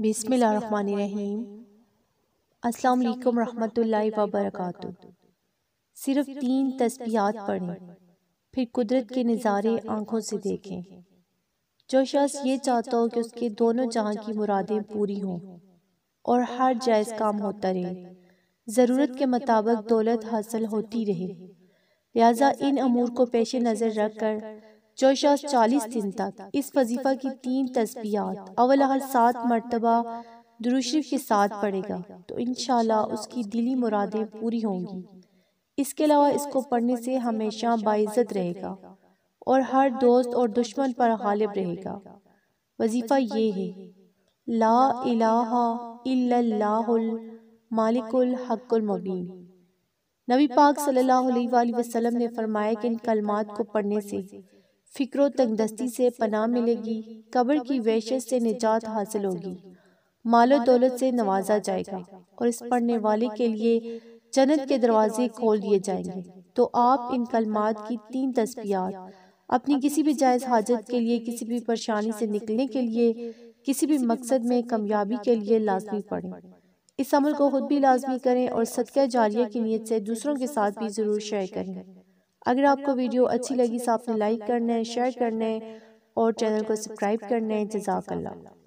बिसमीम अस्सलाम रहमतुल्लाहि व बरकातहू सिर्फ तीन तस्बीहात पढ़ें फिर कुदरत के नज़ारे आँखों से देखें जो शख्स ये चाहता हो कि उसके दोनों जहाँ की मुरादें पूरी हों और हर जायज़ काम होता रहे ज़रूरत के मुताबिक दौलत हासिल होती रहे लिहाजा इन अमूर को पेश नज़र रख कर जोशा चालीस दिन तक इस वजीफ़ा की तीन तस्बियात अवल हर सात मरतबा दुरुशरीफ के साथ पढ़ेगा तो इन उसकी दिली मुरादें पूरी होंगी इसके अलावा इसको पढ़ने से हमेशा बाइज़त रहेगा और हर दोस्त और दुश्मन पर गालिब रहेगा वजीफ़ा ये है ला इलाहा इल्लल्लाहुल मालिकुल हक्कुल मुबीन नबी पाक सल्लल्लाहु अलैहि वसल्लम ने फरमाया कि इन कलमात को पढ़ने से फ़िक्र तंगदस्ती से पनाह मिलेगी कब्र की वहशत से निजात हासिल होगी मालो दौलत से नवाजा जाएगा और इस पढ़ने वाले के लिए जन्नत के दरवाजे खोल दिए जाएंगे तो, तो आप इन कलमात की तीन तस्वीर अपनी किसी भी जायज़ हाजत के लिए किसी भी परेशानी से निकलने के लिए किसी भी मकसद में कामयाबी के लिए लाजमी पढ़ें इस अमल को खुद भी लाजमी करें और सदका जारिया की नीयत से दूसरों के साथ भी ज़रूर शेयर करें अगर आपको वीडियो अच्छी लगी तो, तो आपने लाइक करना है शेयर करना है और चैनल को सब्सक्राइब करना है जजाकल्ला